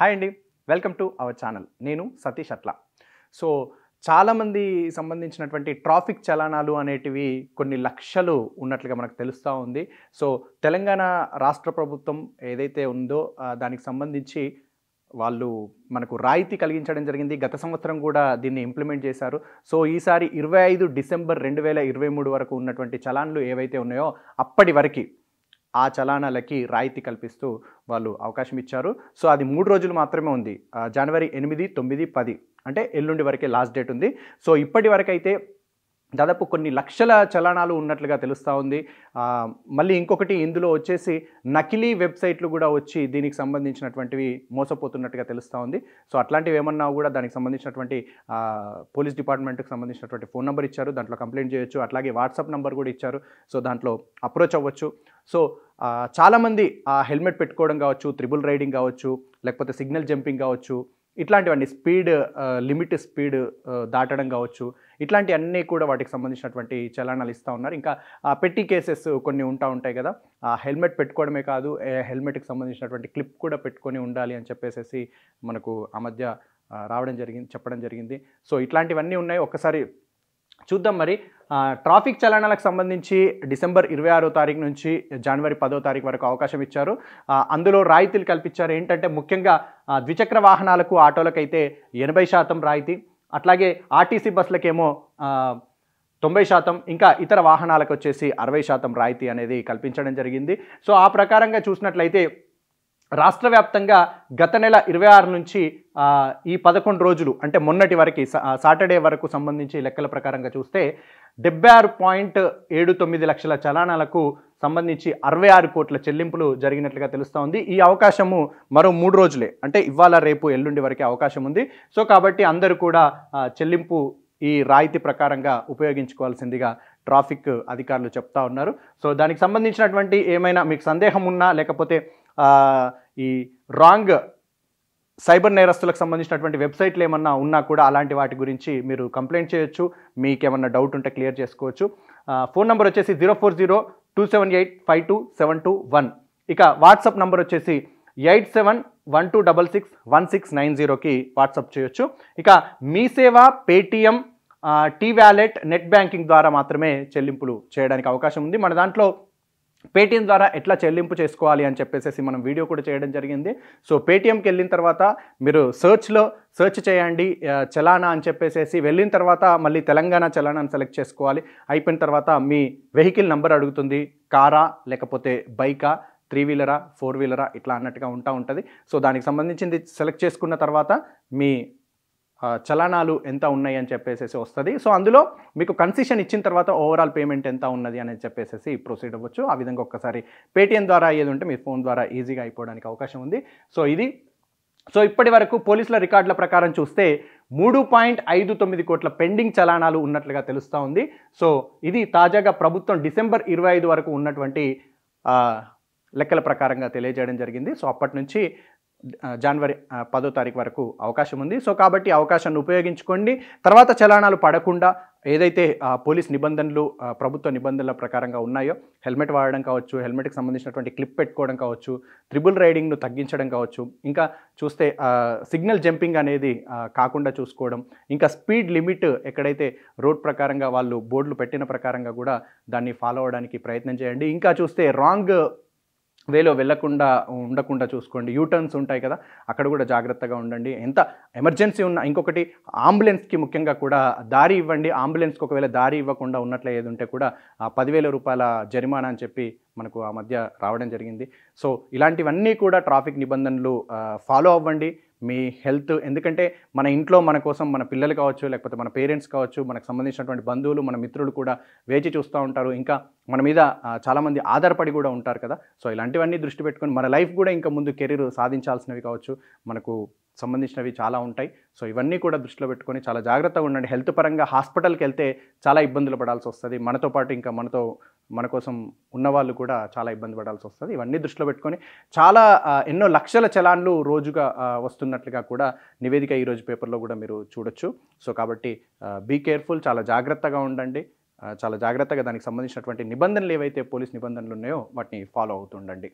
hi అండి welcome to our channel నేను సతీష్ అట్లా సో చాలామంది సంబంధించినటువంటి ట్రాఫిక్ చలనాలు అనేటివి కొన్ని లక్షలు ఉన్నట్లుగా మనకు తెలుస్తూ ఉంది సో తెలంగాణ రాష్ట్ర ప్రభుత్వం ఏదైతే ఉందో దానికి సంబంధించి వాళ్ళు మనకు రాయితీ కలిగించడం జరిగింది గత సంవత్సరం కూడా దీన్ని ఇంప్లిమెంట్ చేశారు సో ఈసారి ఇరవై ఐదు డిసెంబర్ రెండు వేల ఇరవై మూడు వరకు ఉన్నటువంటి చలాన్లు ఏవైతే ఉన్నాయో అప్పటి వరకు ఆ చలానాలకి రాయితీ కల్పిస్తూ వాళ్ళు అవకాశం ఇచ్చారు సో అది మూడు రోజులు మాత్రమే ఉంది జనవరి ఎనిమిది తొమ్మిది పది అంటే ఎల్లుండి వరకే లాస్ట్ డేట్ ఉంది సో ఇప్పటి వరకైతే దాదాపు కొన్ని లక్షల చలనాలు ఉన్నట్లుగా తెలుస్తూ ఉంది మళ్ళీ ఇంకొకటి ఇందులో వచ్చేసి నకిలీ వెబ్సైట్లు కూడా వచ్చి దీనికి సంబంధించినటువంటివి మోసపోతున్నట్టుగా తెలుస్తూ ఉంది సో అట్లాంటివి ఏమన్నా కూడా దానికి సంబంధించినటువంటి పోలీస్ డిపార్ట్మెంట్కి సంబంధించినటువంటి ఫోన్ నెంబర్ ఇచ్చారు దాంట్లో కంప్లైంట్ చేయొచ్చు అట్లాగే వాట్సాప్ నెంబర్ కూడా ఇచ్చారు సో దాంట్లో అప్రోచ్ అవ్వచ్చు సో చాలామంది ఆ హెల్మెట్ పెట్టుకోవడం కావచ్చు త్రిబుల్ రైడింగ్ కావచ్చు లేకపోతే సిగ్నల్ జంపింగ్ కావచ్చు ఇట్లాంటివన్నీ స్పీడ్ లిమిట్ స్పీడ్ దాటడం కావచ్చు ఇట్లాంటివన్నీ కూడా వాటికి సంబంధించినటువంటి చలనాలు ఇస్తూ ఉన్నారు ఇంకా పెట్టి కేసెస్ కొన్ని ఉంటా ఉంటాయి కదా ఆ హెల్మెట్ పెట్టుకోవడమే కాదు హెల్మెట్కి సంబంధించినటువంటి క్లిప్ కూడా పెట్టుకొని ఉండాలి అని చెప్పేసి మనకు ఆ మధ్య రావడం జరిగింది చెప్పడం జరిగింది సో ఇట్లాంటివన్నీ ఉన్నాయి ఒక్కసారి చూద్దాం మరి ట్రాఫిక్ చలనాలకు సంబంధించి డిసెంబర్ ఇరవై ఆరో తారీఖు నుంచి జనవరి పదో తారీఖు వరకు అవకాశం ఇచ్చారు అందులో రాయితీలు కల్పించారు ఏంటంటే ముఖ్యంగా ద్విచక్ర వాహనాలకు ఆటోలకైతే ఎనభై శాతం రాయితీ అట్లాగే ఆర్టీసీ బస్సులకేమో తొంభై శాతం ఇంకా ఇతర వాహనాలకు వచ్చేసి అరవై శాతం రాయితీ అనేది కల్పించడం జరిగింది సో ఆ ప్రకారంగా చూసినట్లయితే రాష్ట్ర వ్యాప్తంగా గత నెల ఇరవై ఆరు నుంచి ఈ పదకొండు రోజులు అంటే మొన్నటి వరకు సాటర్డే వరకు సంబంధించి లెక్కల ప్రకారంగా చూస్తే డెబ్బై ఆరు పాయింట్ ఏడు తొమ్మిది లక్షల చలానాలకు సంబంధించి అరవై ఆరు కోట్ల చెల్లింపులు జరిగినట్లుగా తెలుస్తూ ఉంది ఈ అవకాశము మరో మూడు రోజులే అంటే ఇవాళ రేపు ఎల్లుండి వరకే అవకాశం ఉంది సో కాబట్టి అందరూ కూడా చెల్లింపు ఈ రాయితీ ప్రకారంగా ఉపయోగించుకోవాల్సిందిగా ట్రాఫిక్ అధికారులు చెప్తా ఉన్నారు సో దానికి సంబంధించినటువంటి ఏమైనా మీకు సందేహం ఉన్నా లేకపోతే ఈ రాంగ్ సైబర్ నేరస్తులకు సంబంధించినటువంటి వెబ్సైట్లు ఏమన్నా ఉన్నా కూడా అలాంటి వాటి గురించి మీరు కంప్లైంట్ చేయొచ్చు మీకేమన్నా డౌట్ ఉంటే క్లియర్ చేసుకోవచ్చు ఫోన్ నెంబర్ వచ్చేసి zero four zero two seven eight five two seven two one ఇక వాట్సాప్ నంబర్ వచ్చేసి eight seven one two double six one six nine జీరోకి వాట్సాప్ చేయొచ్చు ఇక మీ సేవ Paytm T wallet net banking ద్వారా మాత్రమే చెల్లింపులు చేయడానికి అవకాశం ఉంది మన దాంట్లో పేటీఎం ద్వారా ఎట్లా చెల్లింపు చేసుకోవాలి అని చెప్పేసి మనం వీడియో కూడా చేయడం జరిగింది సో పేటీఎంకి వెళ్ళిన తర్వాత మీరు సర్చ్లో సెర్చ్ చేయండి చలానా అని చెప్పేసి వెళ్ళిన తర్వాత మళ్ళీ తెలంగాణ చలానాని సెలెక్ట్ చేసుకోవాలి అయిపోయిన తర్వాత మీ వెహికల్ నెంబర్ అడుగుతుంది కారా లేకపోతే బైకా త్రీ వీలరా ఫోర్ వీలరా ఇట్లా అన్నట్టుగా ఉంటా ఉంటుంది సో దానికి సంబంధించింది సెలెక్ట్ చేసుకున్న తర్వాత మీ చలనాలు ఎంత ఉన్నాయి అని చెప్పేసి వస్తుంది సో అందులో మీకు కన్సెషన్ ఇచ్చిన తర్వాత ఓవరాల్ పేమెంట్ ఎంత ఉన్నది అని చెప్పేసి ప్రొసీడ్ అవ్వచ్చు ఆ విధంగా ఒక్కసారి పేటిఎం ద్వారా ఏది ఉంటే మీ ఫోన్ ద్వారా ఈజీగా అయిపోవడానికి అవకాశం ఉంది సో ఇది సో ఇప్పటి వరకు పోలీసుల రికార్డుల ప్రకారం చూస్తే మూడు పాయింట్ ఐదు తొమ్మిది కోట్ల పెండింగ్ చలానాలు ఉన్నట్లుగా తెలుస్తూ ఉంది సో ఇది తాజాగా ప్రభుత్వం డిసెంబర్ ఇరవై ఐదు వరకు ఉన్నటువంటి లెక్కల ప్రకారంగా తెలియజేయడం జరిగింది సో అప్పటి నుంచి జనవరి పదో తారీఖు వరకు అవకాశం ఉంది సో కాబట్టి అవకాశాన్ని ఉపయోగించుకోండి తర్వాత చలానాలు పడకుండా ఏదైతే పోలీస్ నిబంధనలు ప్రభుత్వ నిబంధనల ప్రకారంగా ఉన్నాయో హెల్మెట్ వాడడం కావచ్చు హెల్మెట్కి సంబంధించినటువంటి క్లిప్ పెట్టుకోవడం కావచ్చు త్రిబుల్ రైడింగ్ను తగ్గించడం కావచ్చు ఇంకా చూస్తే సిగ్నల్ జంపింగ్ అనేది కాకుండా చూసుకోవడం ఇంకా స్పీడ్ లిమిట్ ఎక్కడైతే రోడ్ ప్రకారంగా వాళ్ళు బోర్డులు పెట్టిన ప్రకారంగా కూడా దాన్ని ఫాలో అవడానికి ప్రయత్నం చేయండి ఇంకా చూస్తే రాంగ్ వేలో వెళ్లకుండా ఉండకుండా చూసుకోండి యూటర్న్స్ ఉంటాయి కదా అక్కడ కూడా జాగ్రత్తగా ఉండండి ఎంత ఎమర్జెన్సీ ఉన్న ఇంకొకటి అంబులెన్స్కి ముఖ్యంగా కూడా దారి ఇవ్వండి అంబులెన్స్కి ఒకవేళ దారి ఇవ్వకుండా ఉన్నట్లు ఏది ఉంటే కూడా పదివేల రూపాయల జరిమానా అని చెప్పి మనకు ఆ మధ్య రావడం జరిగింది సో ఇలాంటివన్నీ కూడా ట్రాఫిక్ నిబంధనలు ఫాలో అవ్వండి మీ హెల్త్ ఎందుకంటే మన ఇంట్లో మన కోసం మన పిల్లలు కావచ్చు లేకపోతే మన పేరెంట్స్ కావచ్చు మనకు సంబంధించినటువంటి బంధువులు మన మిత్రులు కూడా వేచి చూస్తూ ఉంటారు ఇంకా మన మీద చాలామంది ఆధారపడి కూడా ఉంటారు కదా సో ఇలాంటివన్నీ దృష్టి పెట్టుకొని మన లైఫ్ కూడా ఇంకా ముందు కెరీర్ సాధించాల్సినవి కావచ్చు మనకు సంబంధించినవి చాలా ఉంటాయి సో ఇవన్నీ కూడా దృష్టిలో పెట్టుకొని చాలా జాగ్రత్తగా ఉండండి హెల్త్ పరంగా హాస్పిటల్కి వెళ్తే చాలా ఇబ్బందులు పడాల్సి వస్తుంది మనతో పాటు ఇంకా మనతో మన కోసం ఉన్నవాళ్ళు కూడా చాలా ఇబ్బంది పడాల్సి వస్తుంది ఇవన్నీ దృష్టిలో పెట్టుకొని చాలా ఎన్నో లక్షల చలాన్లు రోజుగా వస్తున్నట్లుగా కూడా నివేదిక ఈరోజు పేపర్లో కూడా మీరు చూడొచ్చు సో కాబట్టి బీ కేర్ఫుల్ చాలా జాగ్రత్తగా ఉండండి చాలా జాగ్రత్తగా దానికి సంబంధించినటువంటి నిబంధనలు ఏవైతే పోలీస్ నిబంధనలు ఉన్నాయో వాటిని ఫాలో అవుతుండండి